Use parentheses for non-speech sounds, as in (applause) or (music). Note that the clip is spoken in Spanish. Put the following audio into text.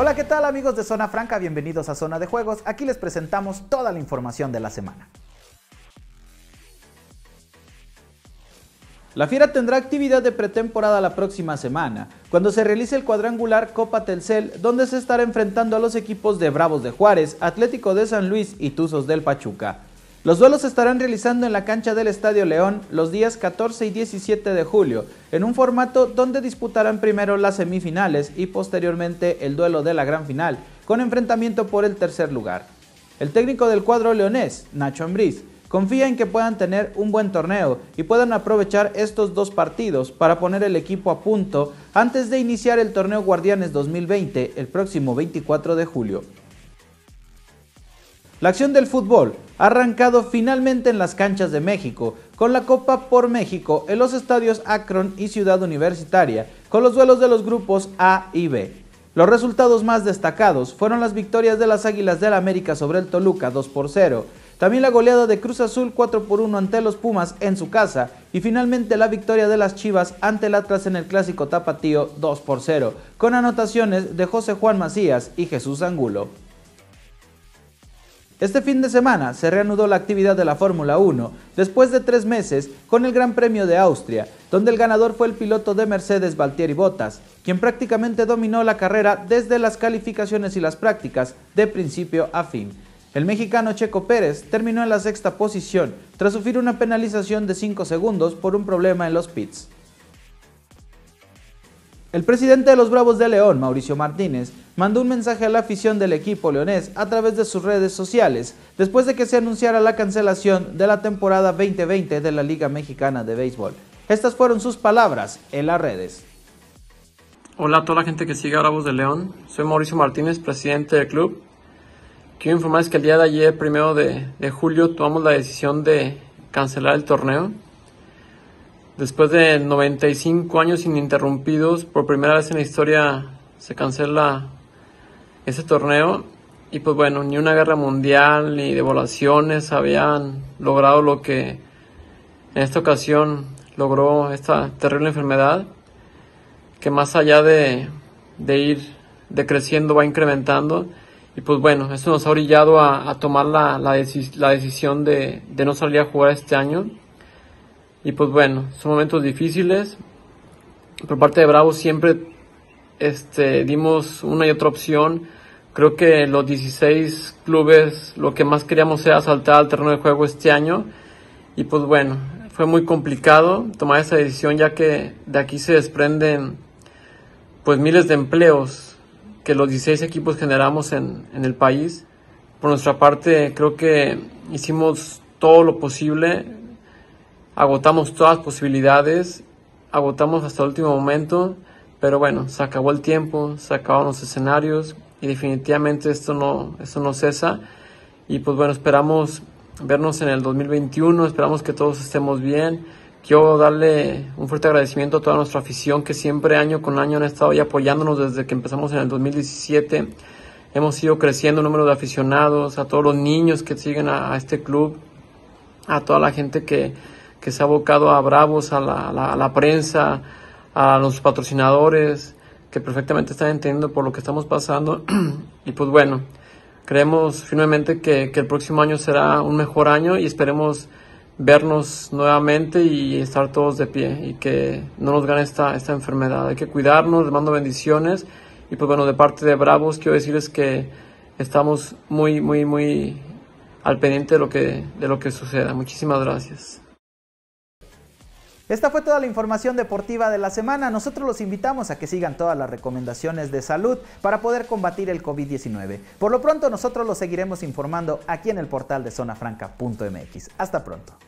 Hola, ¿qué tal amigos de Zona Franca? Bienvenidos a Zona de Juegos. Aquí les presentamos toda la información de la semana. La Fiera tendrá actividad de pretemporada la próxima semana, cuando se realice el cuadrangular Copa Telcel, donde se estará enfrentando a los equipos de Bravos de Juárez, Atlético de San Luis y Tuzos del Pachuca. Los duelos estarán realizando en la cancha del Estadio León los días 14 y 17 de julio, en un formato donde disputarán primero las semifinales y posteriormente el duelo de la gran final, con enfrentamiento por el tercer lugar. El técnico del cuadro leonés, Nacho Ambriz, confía en que puedan tener un buen torneo y puedan aprovechar estos dos partidos para poner el equipo a punto antes de iniciar el torneo Guardianes 2020 el próximo 24 de julio. La acción del fútbol arrancado finalmente en las canchas de México, con la Copa por México en los estadios Akron y Ciudad Universitaria, con los duelos de los grupos A y B. Los resultados más destacados fueron las victorias de las Águilas del América sobre el Toluca 2 por 0, también la goleada de Cruz Azul 4 por 1 ante los Pumas en su casa y finalmente la victoria de las Chivas ante el Atlas en el clásico Tapatío 2 por 0, con anotaciones de José Juan Macías y Jesús Angulo. Este fin de semana se reanudó la actividad de la Fórmula 1 después de tres meses con el Gran Premio de Austria, donde el ganador fue el piloto de Mercedes Valtieri Bottas, quien prácticamente dominó la carrera desde las calificaciones y las prácticas de principio a fin. El mexicano Checo Pérez terminó en la sexta posición tras sufrir una penalización de 5 segundos por un problema en los pits. El presidente de los Bravos de León, Mauricio Martínez, mandó un mensaje a la afición del equipo leonés a través de sus redes sociales, después de que se anunciara la cancelación de la temporada 2020 de la Liga Mexicana de Béisbol. Estas fueron sus palabras en las redes. Hola a toda la gente que sigue a Bravos de León. Soy Mauricio Martínez, presidente del club. Quiero informarles que el día de ayer, primero de, de julio, tomamos la decisión de cancelar el torneo Después de 95 años ininterrumpidos, por primera vez en la historia se cancela ese torneo. Y pues bueno, ni una guerra mundial ni devaluaciones habían logrado lo que en esta ocasión logró esta terrible enfermedad, que más allá de, ir decreciendo va incrementando. Y pues bueno, eso nos ha orillado a, tomar la, la decisión de, de no salir a jugar este año. Y pues bueno, son momentos difíciles. Por parte de Bravo siempre este, dimos una y otra opción. Creo que los 16 clubes lo que más queríamos era saltar al terreno de juego este año. Y pues bueno, fue muy complicado tomar esa decisión ya que de aquí se desprenden pues miles de empleos que los 16 equipos generamos en, en el país. Por nuestra parte creo que hicimos todo lo posible agotamos todas las posibilidades, agotamos hasta el último momento, pero bueno, se acabó el tiempo, se acabaron los escenarios y definitivamente esto no, esto no cesa. Y pues bueno, esperamos vernos en el 2021, esperamos que todos estemos bien. Quiero darle un fuerte agradecimiento a toda nuestra afición que siempre año con año han estado ahí apoyándonos desde que empezamos en el 2017. Hemos ido creciendo el número de aficionados, a todos los niños que siguen a este club, a toda la gente que, que se ha abocado a Bravos, a la, prensa, a los patrocinadores, que perfectamente están entendiendo por lo que estamos pasando. (clears throat) y pues bueno, creemos firmemente que, que, el próximo año será un mejor año y esperemos vernos nuevamente y estar todos de pie y que no nos gane esta, esta enfermedad. Hay que cuidarnos, les mando bendiciones y pues bueno, de parte de Bravos quiero decirles que estamos muy, muy, muy al pendiente de lo que, de lo que suceda. Muchísimas gracias. Esta fue toda la información deportiva de la semana. Nosotros los invitamos a que sigan todas las recomendaciones de salud para poder combatir el COVID-19. Por lo pronto, nosotros los seguiremos informando aquí en el portal de zonafranca.mx. Hasta pronto.